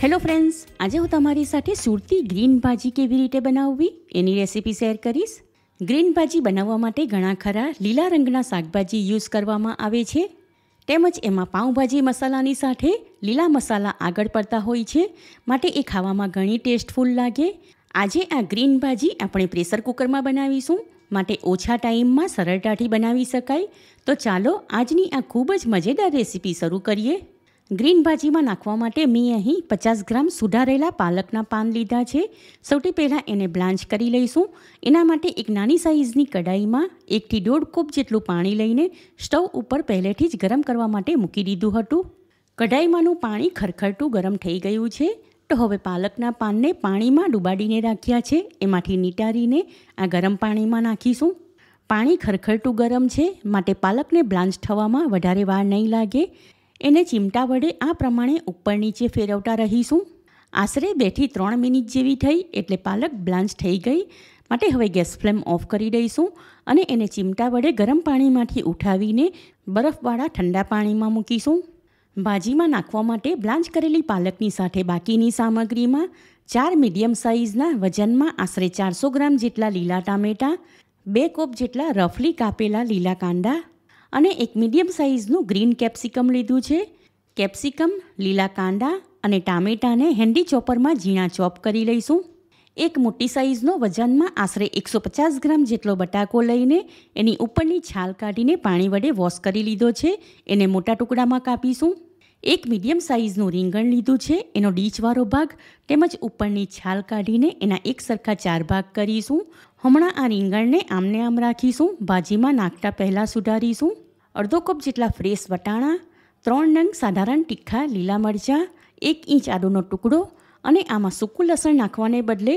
hello friends આજે હું તમારી સાથે સુરતી ગ્રીન ભાજી કેવી રીતે બનાવવી એની રેસીપી શેર કરીશ ગ્રીન ભાજી બનાવવા માટે ઘણા ખરા લીલા રંગના શાકભાજી યુઝ કરવામાં આવે છે તેમજ એમાં પાઉંભાજી મસાલાની સાથે લીલા મસાલા આગળ પડતા હોય છે માટે એ ખાવામાં ઘણી ટેસ્ટફુલ લાગે આજે આ ગ્રીન ભાજી આપણે પ્રેશર કુકરમાં બનાવીશું માટે ઓછા ટાઈમમાં સરળતાથી બનાવી શકાય તો ચાલો આજની આ ખૂબ જ મજેદાર રેસીપી શરૂ કરીએ ગ્રીન ભાજીમાં નાખવા માટે મેં અહીં પચાસ ગ્રામ સુધારેલા પાલકના પાન લીધા છે સૌથી પહેલાં એને બ્લાન્ચ કરી લઈશું એના માટે એક નાની સાઇઝની કડાઈમાં એકથી દોઢ કપ જેટલું પાણી લઈને સ્ટવ ઉપર પહેલેથી જ ગરમ કરવા માટે મૂકી દીધું હતું કઢાઈમાંનું પાણી ખરખરટું ગરમ થઈ ગયું છે તો હવે પાલકના પાનને પાણીમાં ડુબાડીને રાખ્યા છે એમાંથી નીટારીને આ ગરમ પાણીમાં નાખીશું પાણી ખરખરટું ગરમ છે માટે પાલકને બ્લાન્ચ થવામાં વધારે વાર નહીં લાગે એને ચિમટા વડે આ પ્રમાણે ઉપર નીચે ફેરવતા રહીશું આશરે બેથી ત્રણ મિનિટ જેવી થઈ એટલે પાલક બ્લાન્ચ થઈ ગઈ માટે હવે ગેસ ફ્લેમ ઓફ કરી દઈશું અને એને ચિમટા વડે ગરમ પાણીમાંથી ઉઠાવીને બરફવાળા ઠંડા પાણીમાં મૂકીશું ભાજીમાં નાખવા માટે બ્લાન્ચ કરેલી પાલકની સાથે બાકીની સામગ્રીમાં ચાર મીડિયમ સાઇઝના વજનમાં આશરે ચારસો ગ્રામ જેટલા લીલા ટામેટાં બે કોપ જેટલા રફલી કાપેલા લીલા કાંદા અને એક મીડિયમ સાઇઝનું ગ્રીન કેપ્સિકમ લીધું છે કેપ્સિકમ લીલા કાંદા અને ટામેટાને હેન્ડી ચોપરમાં ઝીણા ચોપ કરી લઈશું એક મોટી સાઇઝનો વજનમાં આશરે એકસો પચાસ ગ્રામ જેટલો બટાકો લઈને એની ઉપરની છાલ કાઢીને પાણી વડે વોશ કરી લીધો છે એને મોટા ટુકડામાં કાપીશું એક મીડિયમ સાઇઝનું રીંગણ લીધું છે એનો ડીચવાળો ભાગ તેમજ ઉપરની છાલ કાઢીને એના એક સરખા ચાર ભાગ કરીશું હમણાં આ રીંગણને આમને આમ રાખીશું ભાજીમાં નાખતા પહેલાં સુધારીશું અડધો કપ જેટલા ફ્રેશ વટાણા ત્રણ નંગ સાધારણ તીખા લીલા મરચાં એક ઇંચ આદુનો ટુકડો અને આમાં સૂકું લસણ નાખવાને બદલે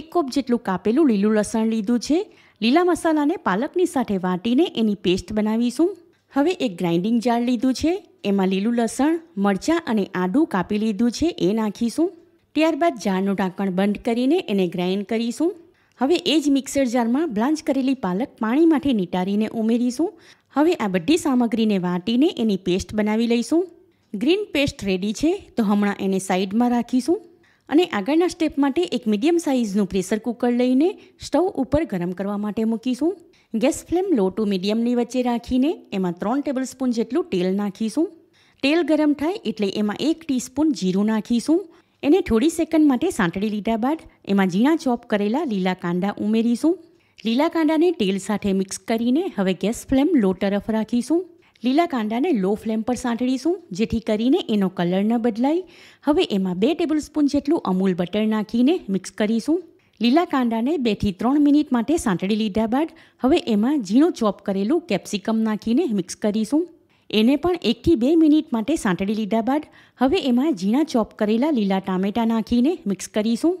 એક કપ જેટલું કાપેલું લીલું લસણ લીધું છે લીલા મસાલાને પાલકની સાથે વાટીને એની પેસ્ટ બનાવીશું હવે એક ગ્રાઇન્ડિંગ જાર લીધું છે એમાં લીલું લસણ મરચાં અને આદું કાપી લીધું છે એ નાખીશું ત્યારબાદ જારનું ઢાંકણ બંધ કરીને એને ગ્રાઇન્ડ કરીશું હવે એ જ મિક્સર જારમાં બ્લાન્ચ કરેલી પાલક પાણીમાંથી નીટારીને ઉમેરીશું હવે આ બધી સામગ્રીને વાટીને એની પેસ્ટ બનાવી લઈશું ગ્રીન પેસ્ટ રેડી છે તો હમણાં એને સાઈડમાં રાખીશું અને આગળના સ્ટેપ માટે એક મીડિયમ સાઇઝનું પ્રેશર કુકર લઈને સ્ટવ ઉપર ગરમ કરવા માટે મૂકીશું ગેસ ફ્લેમ લો ટુ મીડિયમની વચ્ચે રાખીને એમાં ત્રણ ટેબલ સ્પૂન જેટલું તેલ નાખીશું તેલ ગરમ થાય એટલે એમાં એક ટીસ્પૂન જીરું નાખીશું એને થોડી સેકન્ડ માટે સાંતળી લીધા બાદ એમાં ઝીણા ચોપ કરેલા લીલા કાંદા ઉમેરીશું લીલા કાંદાને તેલ સાથે મિક્સ કરીને હવે ગેસ ફ્લેમ લો તરફ રાખીશું લીલા કાંદાને લો ફ્લેમ પર સાંતળીશું જેથી કરીને એનો કલર ન બદલાય હવે એમાં બે ટેબલસ્પૂન જેટલું અમૂલ બટર નાખીને મિક્સ કરીશું લીલા કાંદાને બેથી ત્રણ મિનિટ માટે સાંતળી લીધા બાદ હવે એમાં ઝીણું ચોપ કરેલું કેપ્સિકમ નાખીને મિક્સ કરીશું એને પણ એકથી બે મિનિટ માટે સાંતળી લીધા બાદ હવે એમાં ઝીણા ચોપ કરેલા લીલા ટામેટાં નાખીને મિક્સ કરીશું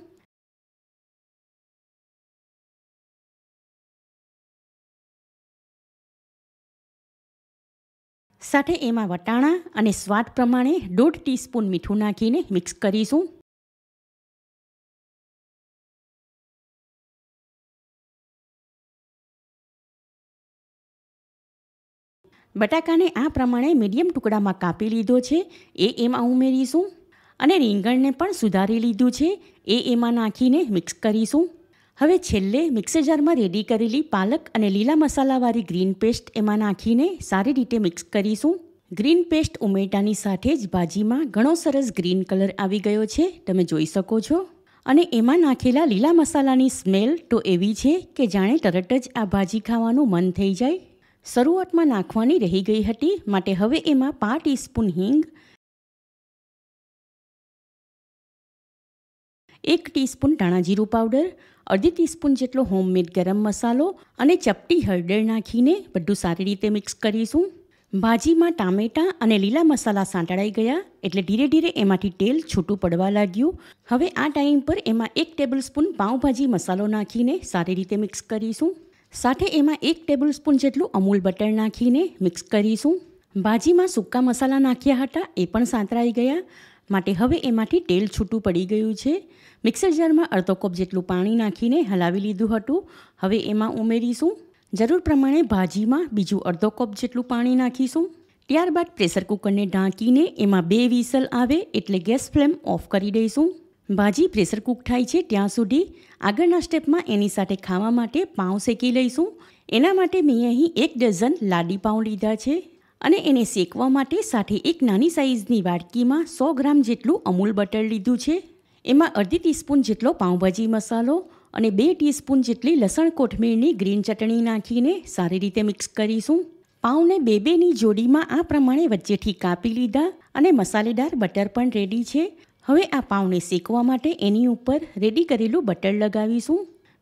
સાથે એમાં વટાણા અને સ્વાદ પ્રમાણે દોઢ ટીસ્પૂન મીઠું નાખીને મિક્સ કરીશું બટાકાને આ પ્રમાણે મીડિયમ ટુકડામાં કાપી લીધો છે એ એમાં ઉમેરીશું અને રીંગણને પણ સુધારી લીધું છે એ એમાં નાખીને મિક્સ કરીશું હવે છેલ્લે મિક્સર જારમાં રેડી કરેલી પાલક અને લીલા મસાલાવાળી ગ્રીન પેસ્ટ એમાં નાખીને સારી રીતે મિક્સ કરીશું ગ્રીન પેસ્ટ ઉમેટાની સાથે જ ભાજીમાં ઘણો સરસ ગ્રીન કલર આવી ગયો છે તમે જોઈ શકો છો અને એમાં નાખેલા લીલા મસાલાની સ્મેલ તો એવી છે કે જાણે તરત જ આ ભાજી ખાવાનું મન થઈ જાય શરૂઆતમાં નાખવાની રહી ગઈ હતી માટે હવે એમાં પાંચ ટીસ્પૂન હિંગ એક ટીસ્પૂન ધાણા જીરું પાવડર અડધી ટીસ્પૂન જેટલો હોમમેડ ગરમ મસાલો અને ચપટી હળદર નાખીને બધું સારી રીતે મિક્સ કરીશું ભાજીમાં ટામેટાં અને લીલા મસાલા સાંતળાઈ ગયા એટલે ધીરે ધીરે એમાંથી તેલ છૂટું પડવા લાગ્યું હવે આ ટાઈમ પર એમાં એક ટેબલસ્પૂન પાઉંભાજી મસાલો નાખીને સારી રીતે મિક્સ કરીશું સાથે એમાં એક ટેબલસ્પૂન જેટલું અમૂલ બટર નાખીને મિક્સ કરીશું ભાજીમાં સૂકા મસાલા નાખ્યા હતા એ પણ સાંતળાઈ ગયા માટે હવે એમાંથી તેલ છૂટું પડી ગયું છે મિક્સર જારમાં અડધો કપ જેટલું પાણી નાખીને હલાવી લીધું હતું હવે એમાં ઉમેરીશું જરૂર પ્રમાણે ભાજીમાં બીજું અડધો કપ જેટલું પાણી નાખીશું ત્યારબાદ પ્રેશર કુકરને ઢાંકીને એમાં બે વિસલ આવે એટલે ગેસ ફ્લેમ ઓફ કરી દઈશું ભાજી પ્રેશર કૂક થાય છે ત્યાં સુધી આગળના સ્ટેપમાં એની સાથે ખાવા માટે પાઉં શેકી લઈશું એના માટે મેં અહીં એક ડઝન લાડી પાઉં લીધા છે અને એને શેકવા માટે સાથે એક નાની સાઇઝની વાડકીમાં સો ગ્રામ જેટલું અમૂલ બટર લીધું છે એમાં અડધી ટીસ્પૂન જેટલો પાઉંભાજી મસાલો અને બે ટીસ્પૂન જેટલી લસણ કોથમીરની ગ્રીન ચટણી નાખીને સારી રીતે મિક્સ કરીશું પાઉંને બે બેની જોડીમાં આ પ્રમાણે વચ્ચેથી કાપી લીધા અને મસાલેદાર બટર પણ રેડી છે હવે આ પાઉંને શેકવા માટે એની ઉપર રેડી કરેલું બટર લગાવીશું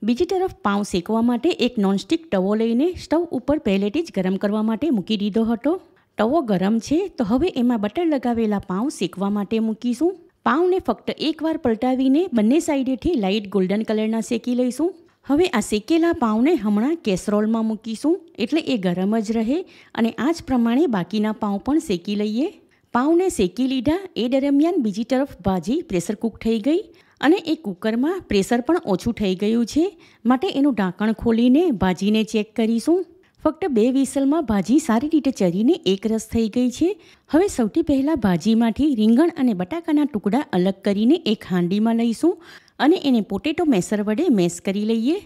બીજી તરફ પાઉં શેકવા માટે એક નોનસ્ટિક તવો લઈને સ્ટવ ઉપર પહેલેથી જ ગરમ કરવા માટે મૂકી દીધો હતો તવો ગરમ છે તો હવે એમાં બટર લગાવેલા પાઉં શેકવા માટે મૂકીશું પાઉંને ફક્ત એકવાર પલટાવીને બંને સાઈડેથી લાઇટ ગોલ્ડન કલરના શેકી લઈશું હવે આ શેકેલા પાઉંને હમણાં કેસરોલમાં મૂકીશું એટલે એ ગરમ જ રહે અને આ જ પ્રમાણે બાકીના પાઉં પણ શેકી લઈએ પાઉંને શેકી લીધા એ દરમિયાન બીજી તરફ ભાજી પ્રેશર કૂક થઈ ગઈ અને એ કૂકરમાં પ્રેશર પણ ઓછું થઈ ગયું છે માટે એનું ઢાંકણ ખોલીને ભાજીને ચેક કરીશું ફક્ત બે વિસલમાં ભાજી સારી રીતે ચરીને એક રસ થઈ ગઈ છે હવે સૌથી પહેલાં ભાજીમાંથી રીંગણ અને બટાકાના ટુકડા અલગ કરીને એક હાંડીમાં લઈશું અને એને પોટેટો મેસર વડે મેસ કરી લઈએ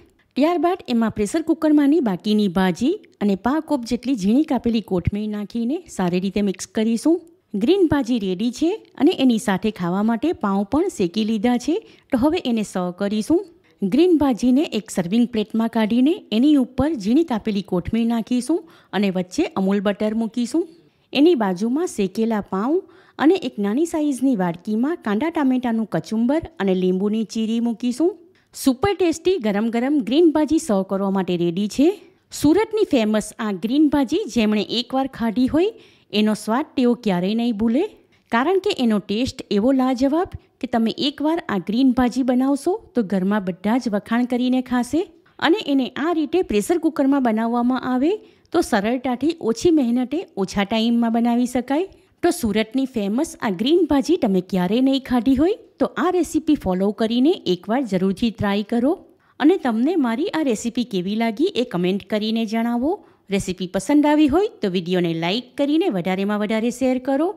ત્યારબાદ એમાં પ્રેશર કુકરમાંની બાકીની ભાજી અને પા કોપ જેટલી ઝીણી કાપેલી કોથમીર નાખીને સારી રીતે મિક્સ કરીશું ગ્રીન ભાજી રેડી છે અને એની સાથે ખાવા માટે પાઉં પણ શેકી લીધા છે તો હવે એને સર્વ કરીશું ગ્રીન ભાજીને એક સર્વિંગ પ્લેટમાં કાઢીને એની ઉપર ઝીણી કાપેલી કોથમીર નાખીશું અને વચ્ચે અમૂલ બટર મૂકીશું એની બાજુમાં શેકેલા પાઉં અને એક નાની સાઇઝની વાડકીમાં કાંદા ટામેટાનું કચુંબર અને લીંબુની ચીરી મૂકીશું સુપર ટેસ્ટી ગરમ ગરમ ગ્રીન ભાજી સર્વ કરવા માટે રેડી છે સુરતની ફેમસ આ ગ્રીન ભાજી જેમણે એકવાર ખાધી હોય એનો સ્વાદ તેઓ ક્યારેય નહીં ભૂલે કારણ કે એનો ટેસ્ટ એવો લાજવાબ કે તમે એકવાર આ ગ્રીન ભાજી બનાવશો તો ઘરમાં બધા જ વખાણ કરીને ખાશે અને એને આ રીતે પ્રેશર કુકરમાં બનાવવામાં આવે તો સરળતાથી ઓછી મહેનતે ઓછા ટાઈમમાં બનાવી શકાય તો સુરતની ફેમસ આ ગ્રીન ભાજી તમે ક્યારેય નહીં ખાધી હોય તો આ રેસીપી ફોલો કરીને એકવાર જરૂરથી ટ્રાય કરો અને તમને મારી આ રેસીપી કેવી લાગી એ કમેન્ટ કરીને જણાવો રેસીપી પસંદ આવી હોય તો વિડીયોને લાઇક કરીને વધારેમાં વધારે શેર કરો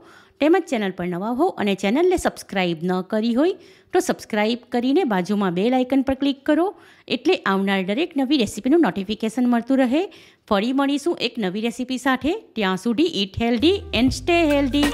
તેમજ ચેનલ પર નવા હો અને ચેનલને સબસ્ક્રાઈબ ન કરી હોય તો સબસ્ક્રાઇબ કરીને બાજુમાં બેલ આઇકન પર ક્લિક કરો એટલે આવનાર દરેક નવી રેસીપીનું નોટિફિકેશન મળતું રહે ફરી મળીશું એક નવી રેસીપી સાથે ત્યાં સુધી eat healthy and stay healthy